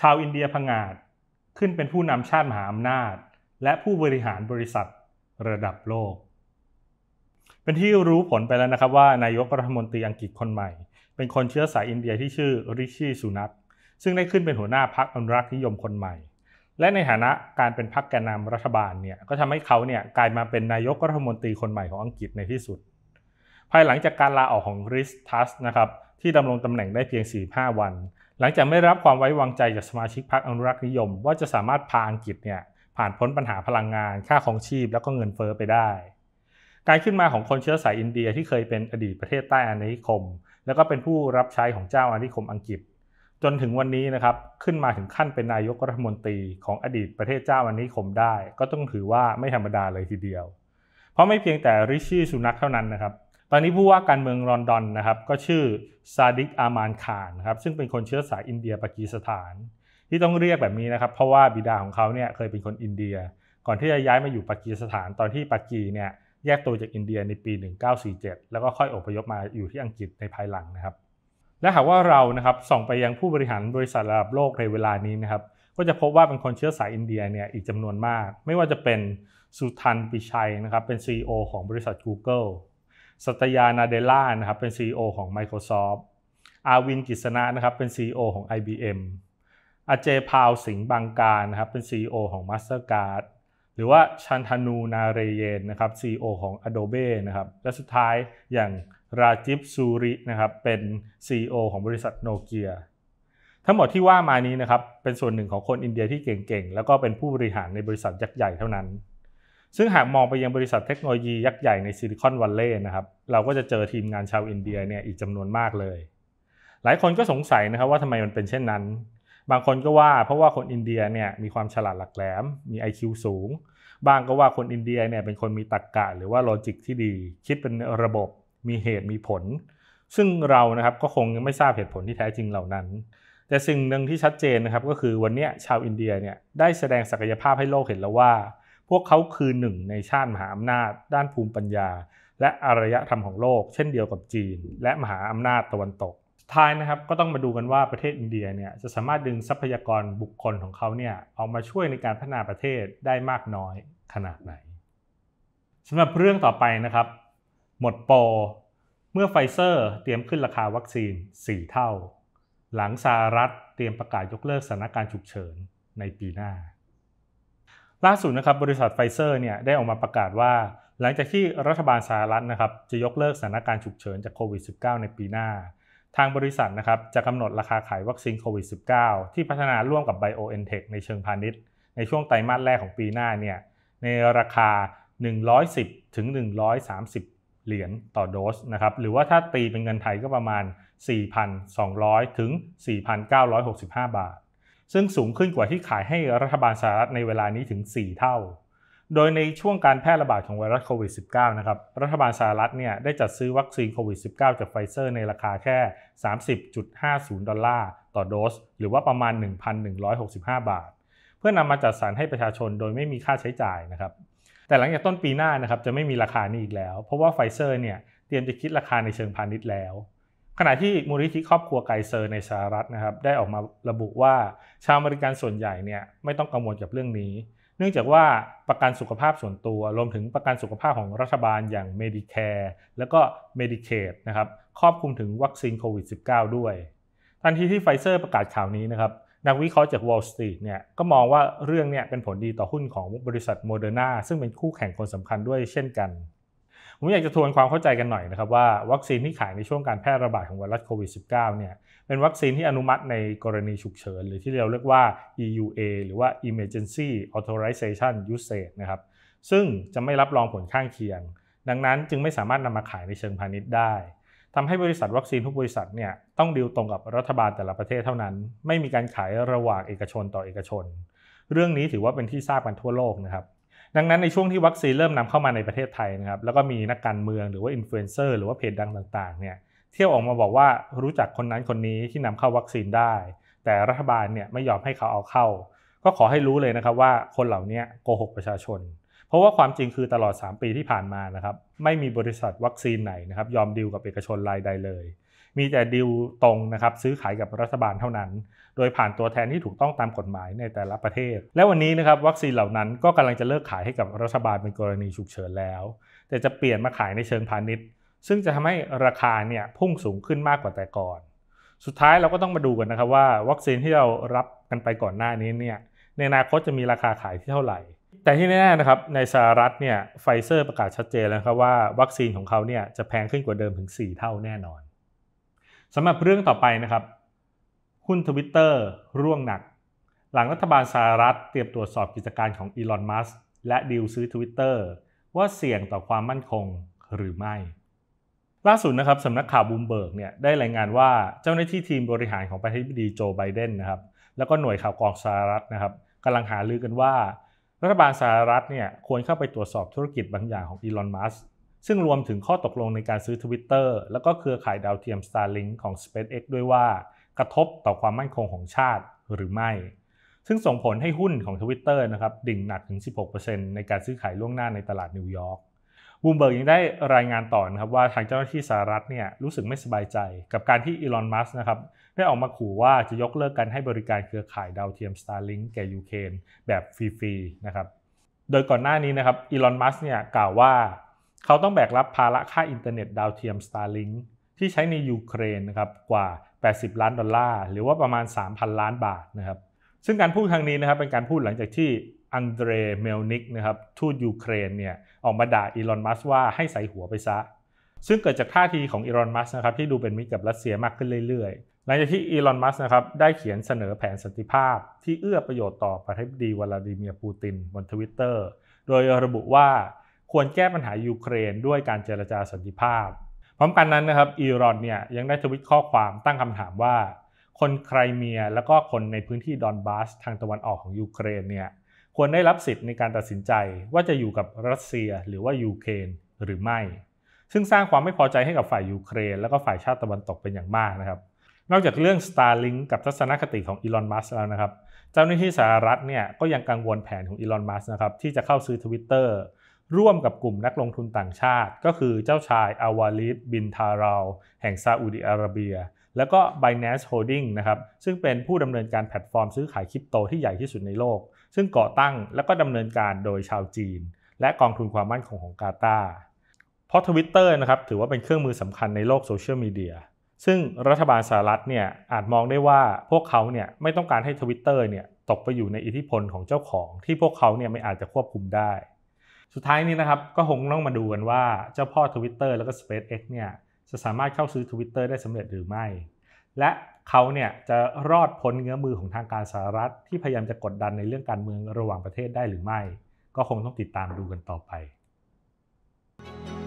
ชาวอินเดียผงาดขึ้นเป็นผู้นำชาติมหาอำนาจ และผู้บริหารบริษัทระดับโลก เป็นที่รู้ผลไปแล้วนะครับว่า นายกรัฐมนตรีอังกฤษคนใหม่เป็นคนเชื้อสายอินเดียที่ชื่อริชี่สุนัตซึ่งได้ขึ้นเป็นหัวหน้าพรรคอนุรักษ์นิยมคนใหม่ และในฐานะการเป็นพรรคแกนนำรัฐบาลเนี่ยก็ทำให้เขาเนี่ยกลายมาเป็นนายกรัฐมนตรีคนใหม่ของอังกฤษในที่สุด ภายหลังจากการลาออกของริสทัสนะครับที่ดำรงตำแหน่งได้เพียง45วันหลังจากไม่รับความไว้วางใจจากสมาชิกพรรคอนุรักษ์นิยม ว่าจะสามารถพาอังกฤษเนี่ยผ่านพ้นปัญหาพลังงานค่าของชีพแล้วก็เงินเฟอ้อไปได้ การขึ้นมาของคนเชื้อสายอินเดีย ที่เคยเป็นอดีตประเทศใต้อานิคม แล้วก็เป็นผู้รับใช้ของเจ้าอานิคมอังกฤษ จนถึงวันนี้นะครับขึ้นมาถึงขั้นเป็นนายกรัฐมนตรี ของอดีตประเทศเจ้าอาานิคมได้ ก็ต้องถือว่าไม่ธรรมดาเลยทีเดียว เพราะไม่เพียงแต่ริชี่สุนักเท่านั้นนะครับตอนนี้ผู้ว่าการเมืองลอนดอนนะครับก็ชื่อซาดิกอามานคานครับซึ่งเป็นคนเชื้อสายอินเดียปากีสถานที่ต้องเรียกแบบนี้นะครับเพราะว่าบิดาของเขาเนี่ยเคยเป็นคนอินเดีย ก่อนที่จะย้ายมาอยู่ปากีสถานตอนที่ปากีเนี่ยแยกตัวจากอินเดียในปี 1947 แล้วก็ค่อยอพยพมาอยู่ที่อังกฤษในภายหลังนะครับ และหากว่าเรานะครับส่องไปยังผู้บริหารบริษัทระดับโลกในเวลานี้นะครับก็จะพบว่าเป็นคนเชื้อสายอินเดียเนี่ยอีกจำนวนมาก ไม่ว่าจะเป็นสุทันปิชัยนะครับเป็น CEO ของบริษัท Google สตยานาเดล่านะครับเป็น CEO ของ Microsoft อาวินกิษณะนะครับเป็น CEO ของ IBM อาเจพาวสิงห์บางการนะครับเป็น CEO ของ Mastercard หรือว่าชันธนูนาเรเยนนะครับ CEO ของ Adobe นะครับ และสุดท้ายอย่างราจิบซูรินะครับเป็น CEO ของบริษัทโนเกียทั้งหมดที่ว่ามานี้นะครับ เป็นส่วนหนึ่งของคนอินเดียที่เก่งๆ แล้วก็เป็นผู้บริหารในบริษัทยักษ์ใหญ่เท่านั้นซึ่งหากมองไปยังบริษัทเทคโนโลยียักษ์ใหญ่ในซิลิคอนวัลเลย์นะครับเราก็จะเจอทีมงานชาวอินเดียเนี่ยอีกจำนวนมากเลย หลายคนก็สงสัยนะครับว่าทำไมมันเป็นเช่นนั้น บางคนก็ว่าเพราะว่าคนอินเดียเนี่ยมีความฉลาดหลักแหลม มี IQ สูง บางก็ว่าคนอินเดียเนี่ยเป็นคนมีตรรกกะหรือว่าโลจิกที่ดี คิดเป็นระบบมีเหตุมีผล ซึ่งเรานะครับก็คงยังไม่ทราบเหตุผลที่แท้จริงเหล่านั้น แต่สิ่งหนึ่งที่ชัดเจนนะครับก็คือวันนี้ชาวอินเดียเนี่ยได้แสดงศักยภาพให้โลกเห็นแล้วว่าพวกเขาคือหนึ่งในชาติมหาอำนาจด้านภูมิปัญญา และอารยธรรมของโลกเช่นเดียวกับจีน และมหาอำนาจตะวันตกท้ายนะครับก็ต้องมาดูกันว่าประเทศอินเดียเนี่ยจะสามารถดึงทรัพยากรบุคคลของเขาเนี่ยออกมาช่วยในการพัฒนาประเทศได้มากน้อยขนาดไหน สำหรับเรื่องต่อไปนะครับ หมดโปรเมื่อไฟเซอร์เตรียมขึ้นราคาวัคซีน 4 เท่า หลังสหรัฐเตรียมประกาศยกเลิกสถานการณ์ฉุกเฉินในปีหน้าล่าสุดนะครับบริษัทไฟเซอร์เนี่ยได้ออกมาประกาศว่าหลังจากที่รัฐบาลสหรัฐนะครับจะยกเลิกสถานการณ์ฉุกเฉินจากโควิด -19 ในปีหน้า ทางบริษัทนะครับจะกำหนดราคาขายวัคซีนโควิด -19 ที่พัฒนาร่วมกับ BioNTech ในเชิงพาณิชย์ ในช่วงไตรมาสแรกของปีหน้าเนี่ยในราคา 110ถึง130 เหรียญต่อโดสนะครับหรือว่าถ้าตีเป็นเงินไทยก็ประมาณ 4,200ถึง4,965 บาทซึ่งสูงขึ้นกว่าที่ขายให้รัฐบาลสหรัฐในเวลานี้ถึง 4 เท่า โดยในช่วงการแพร่ระบาดของไวรัสโควิด -19 นะครับรัฐบาลสหรัฐเนี่ยได้จัดซื้อวัคซีนโควิด -19 จากไฟเซอร์ในราคาแค่ 30.50 ดอลลาร์ต่อโดส หรือว่าประมาณ 1,165 บาท เพื่อนำมาจัดสรรให้ประชาชนโดยไม่มีค่าใช้จ่ายนะครับแต่หลังจากต้นปีหน้านะครับจะไม่มีราคานี้อีกแล้ว เพราะว่าไฟเซอร์เนี่ยเตรียมจะคิดราคาในเชิงพาณิชย์แล้วขณะที่มูลนิธิครอบครัวไกเซอร์ในสหรัฐนะครับได้ออกมาระบุว่าชาวอเมริกันส่วนใหญ่เนี่ยไม่ต้องกังวลกับเรื่องนี้ เนื่องจากว่าประกันสุขภาพส่วนตัวรวมถึงประกันสุขภาพของรัฐบาลอย่าง Medicare แล้วก็ Medicaid นะครับครอบคลุมถึงวัคซีนโควิด -19 ด้วยทันทีที่ไฟเซอร์ประกาศข่าวนี้นะครับนักวิเคราะห์จาก Wall Street เนี่ยก็มองว่าเรื่องเนี่ยเป็นผลดีต่อหุ้นของบริษัทโมเดอร์นาซึ่งเป็นคู่แข่งคนสำคัญด้วยเช่นกันผมอยากจะทวนความเข้าใจกันหน่อยนะครับว่าวัคซีนที่ขายในช่วงการแพร่ระบาดของไวรัสโควิด -19 เนี่ยเป็นวัคซีนที่อนุมัติในกรณีฉุกเฉิน หรือที่เราเรียกว่า EUA หรือว่า Emergency Authorization u s e นะครับซึ่งจะไม่รับรองผลข้างเคียง ดังนั้นจึงไม่สามารถนำมาขายในเชิงพาณิชย์ได้ทำให้บริษัทวัคซีนทุกบริษัทเนี่ยต้องดิวตรงกับรัฐบาลแต่ละประเทศเท่านั้น ไม่มีการขายระหว่างเอกชนต่อเอกชน เรื่องนี้ถือว่าเป็นที่ทราบกันทั่วโลกนะครับดังนั้นในช่วงที่วัคซีนเริ่มนำเข้ามาในประเทศไทยนะครับแล้วก็มีนักการเมืองหรือว่าอินฟลูเอนเซอร์หรือว่าเพจดังต่างๆเนี่ยเที่ยวออกมาบอกว่ารู้จักคนนั้นคนนี้ที่นำเข้าวัคซีนได้ แต่รัฐบาลเนี่ยไม่ยอมให้เขาเอาเข้า ก็ขอให้รู้เลยนะครับว่าคนเหล่านี้โกหกประชาชน เพราะว่าความจริงคือตลอด 3 ปีที่ผ่านมานะครับไม่มีบริษัทวัคซีนไหนนะครับยอมดีลกับเอกชนรายใดเลยมีแต่ดิวตรงนะครับซื้อขายกับรัฐบาลเท่านั้น โดยผ่านตัวแทนที่ถูกต้องตามกฎหมายในแต่ละประเทศ และวันนี้นะครับวัคซีนเหล่านั้นก็กำลังจะเลิกขายให้กับรัฐบาลเป็นกรณีฉุกเฉินแล้ว แต่จะเปลี่ยนมาขายในเชิงพาณิชย์ ซึ่งจะทำให้ราคาเนี่ยพุ่งสูงขึ้นมากกว่าแต่ก่อน สุดท้ายเราก็ต้องมาดูกันนะครับว่าวัคซีนที่เรารับกันไปก่อนหน้านี้เนี่ย ในอนาคตจะมีราคาขายที่เท่าไหร่ แต่ที่แน่ๆนะครับในสหรัฐเนี่ยไฟเซอร์ประกาศชัดเจนแล้วครับว่า วัคซีนของเขาเนี่ยจะแพงขึ้นกว่าเดิมถึง 4 เท่าแน่นอนสำหรับเรื่องต่อไปนะครับหุ้นทวิตเตอร์ร่วงหนัก หลังรัฐบาลสหรัฐเตรียมตรวจสอบกิจการของอีลอนมัสและดีลซื้อทวิตเตอร์ว่าเสี่ยงต่อความมั่นคงหรือไม่ ล่าสุดนะครับสำนักข่าวบูมเบิร์กเนี่ยได้รายงานว่าเจ้าหน้าที่ทีมบริหารของประธานาธิบดีโจไบเดนนะครับแล้วก็หน่วยข่าวกรองสหรัฐนะครับกำลังหารือกันว่า รัฐบาลสหรัฐเนี่ยควรเข้าไปตรวจสอบธุรกิจบางอย่างของอีลอนมัสซึ่งรวมถึงข้อตกลงในการซื้อ Twitter แล้วก็เครือข่ายดาวเทียม Starlink ของ SpaceX ด้วยว่ากระทบต่อความมั่นคงของชาติหรือไม่ ซึ่งส่งผลให้หุ้นของ Twitter นะครับดิ่งหนักถึง 16%ในการซื้อขายล่วงหน้าในตลาดนิวยอร์กบูมเบิร์กยังได้รายงานต่อนะครับว่าทางเจ้าหน้าที่สหรัฐเนี่ยรู้สึกไม่สบายใจกับการที่อีลอน มัสนะครับได้ออกมาขู่ว่าจะยกเลิกการให้บริการเครือข่ายดาวเทียม Starlink แก่ยูเครนแบบฟรีๆนะครับ โดยก่อนหน้านี้นะครับอีลอน มัสเนี่ยกล่าวว่าเขาต้องแบกรับภาระค่าอินเทอร์เน็ตดาวเทียม Starlink ที่ใช้ในยูเครนนะครับกว่า 80 ล้านดอลลาร์ หรือว่าประมาณ 3,000 ล้านบาทนะครับ ซึ่งการพูดครั้งนี้นะครับเป็นการพูดหลังจากที่อังเดร เมลนิกนะครับทูตยูเครนเนี่ยออกมาด่าอีลอน มัสว่าให้ใส่หัวไปซะ ซึ่งเกิดจากท่าทีของอีลอน มัสนะครับที่ดูเป็นมิตรกับรัสเซียมากขึ้นเรื่อยๆ หลังจากที่อีลอน มัสนะครับได้เขียนเสนอแผนสันติภาพ ที่เอื้อประโยชน์ต่อประธานาธิบดี วลาดิเมียร์ ปูตินบนทวิตเตอร์โดยระบุว่าควรแก้ปัญหายูเครนด้วยการเจรจาสันติภาพ พร้อมกันนั้นนะครับอิรอนเนี่ยยังได้ทวิตข้อความตั้งคำถามว่า คนไครเมียและก็คนในพื้นที่ดอนบาส ทางตะวันออกของยูเครนเนี่ยควรได้รับสิทธิ์ในการตัดสินใจว่าจะอยู่กับรัสเซียหรือว่ายูเครนหรือไม่ ซึ่งสร้างความไม่พอใจให้กับฝ่ายยูเครนและก็ฝ่ายชาติตะวันตกเป็นอย่างมากนะครับ นอกจากเรื่อง Starlink กับทัศนคติของอีลอนมัสแล้วนะครับเจ้าหน้าที่สหรัฐเนี่ยก็ยังกังวลแผนของอีลอนมัสนะครับที่จะเข้าซื้อ Twitter ร่วมกับกลุ่มนักลงทุนต่างชาติก็คือเจ้าชายอาวาลิดบินทารา แห่งซาอุดิอาระเบีย แล้วก็ Binance Holding นะครับ ซึ่งเป็นผู้ดำเนินการแพลตฟอร์มซื้อขายคริปโตที่ใหญ่ที่สุดในโลก ซึ่งก่อตั้งและก็ดำเนินการโดยชาวจีน และกองทุนความมั่นคงของกาตาร์เพราะทวิตเตอร์นะครับถือว่าเป็นเครื่องมือสำคัญในโลกโซเชียลมีเดียซึ่งรัฐบาลสหรัฐเนี่ยอาจมองได้ว่า พวกเขาเนี่ยไม่ต้องการให้ทวิตเตอร์เนี่ยตกไปอยู่ในอิทธิพลของเจ้าของ ที่พวกเขาเนี่ยไม่อาจจะควบคุมได้สุดท้ายนี้นะครับก็คงต้องมาดูกันว่า เจ้าพ่อ Twitter แล้วก็ SpaceX เนี่ยจะสามารถเข้าซื้อ Twitter ได้สำเร็จหรือไม่ และเขาเนี่ยจะรอดพ้นเงื้อมือของทางการสหรัฐที่พยายามจะกดดันในเรื่องการเมืองระหว่างประเทศได้หรือไม่ ก็คงต้องติดตามดูกันต่อไป thank you